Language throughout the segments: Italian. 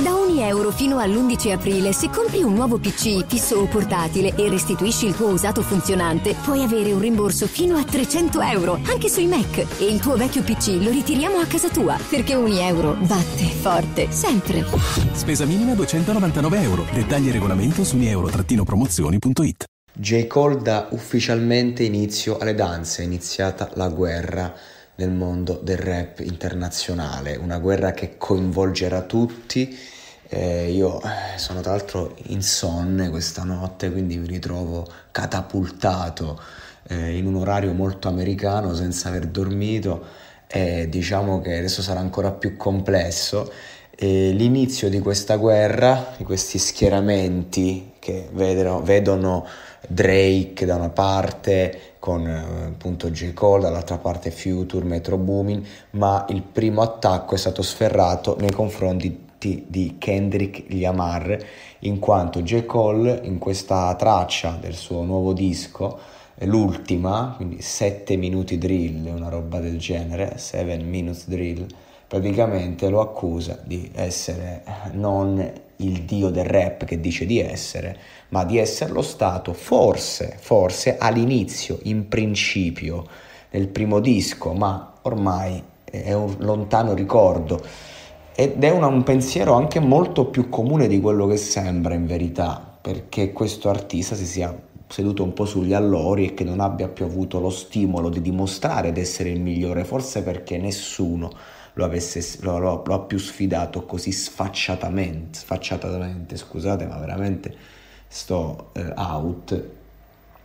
Da ogni euro fino all'11 aprile, se compri un nuovo PC fisso o portatile e restituisci il tuo usato funzionante, puoi avere un rimborso fino a 300 euro, anche sui Mac. E il tuo vecchio PC lo ritiriamo a casa tua, perché ogni euro batte forte, sempre. Spesa minima 299 euro. Dettagli e regolamento su euro-promozioni.it. J. Cole dà ufficialmente inizio alle danze, è iniziata la guerra nel mondo del rap internazionale, una guerra che coinvolgerà tutti. Eh, io eh, sono tra l'altro insonne questa notte, quindi mi ritrovo catapultato eh, in un orario molto americano senza aver dormito e diciamo che adesso sarà ancora più complesso e l'inizio di questa guerra, di questi schieramenti che vedono, vedono Drake da una parte con eh, appunto J. Cole, dall'altra parte Future, Metro Boomin, ma il primo attacco è stato sferrato nei confronti di Kendrick Lamar, in quanto J. Cole in questa traccia del suo nuovo disco, l'ultima, quindi 7 minuti drill, una roba del genere, 7 minutes drill, praticamente lo accusa di essere non il dio del rap che dice di essere, ma di esserlo stato forse, forse all'inizio, in principio, nel primo disco, ma ormai è un lontano ricordo. Ed è una, un pensiero anche molto più comune di quello che sembra in verità, perché questo artista si sia seduto un po' sugli allori e che non abbia più avuto lo stimolo di dimostrare di essere il migliore, forse perché nessuno lo, avesse, lo, lo, lo ha più sfidato così sfacciatamente, sfacciatamente, scusate, ma veramente sto eh, out.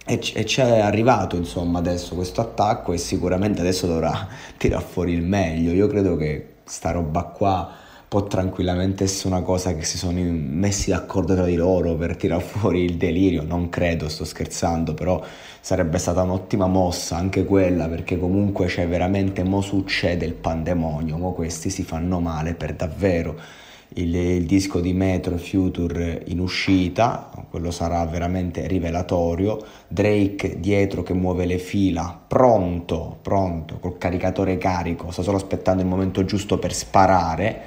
E, c- e c'è arrivato insomma adesso questo attacco e sicuramente adesso dovrà tirar fuori il meglio. Io credo che sta roba qua può tranquillamente essere una cosa che si sono messi d'accordo tra di loro per tirar fuori il delirio, non credo, sto scherzando, però sarebbe stata un'ottima mossa anche quella perché comunque c'è veramente, mo succede il pandemonio, mo questi si fanno male per davvero. Il, il, disco di Metro Future in uscita, quello sarà veramente rivelatorio. Drake dietro che muove le fila, pronto, pronto, col caricatore carico, sta solo aspettando il momento giusto per sparare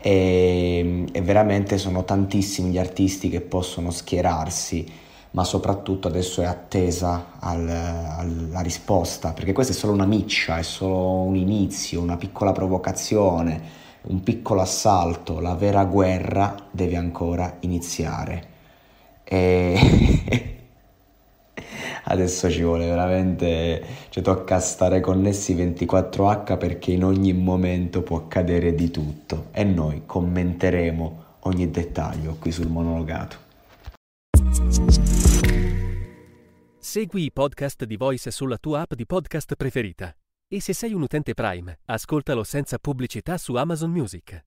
e, e veramente sono tantissimi gli artisti che possono schierarsi ma soprattutto adesso è attesa al, alla risposta, perché questa è solo una miccia, è solo un inizio, una piccola provocazione, un piccolo assalto, la vera guerra deve ancora iniziare. E... adesso ci vuole veramente, cioè tocca stare connessi 24h perché in ogni momento può accadere di tutto e noi commenteremo ogni dettaglio qui sul monologato. Segui i podcast di Voice sulla tua app di podcast preferita e se sei un utente Prime, ascoltalo senza pubblicità su Amazon Music.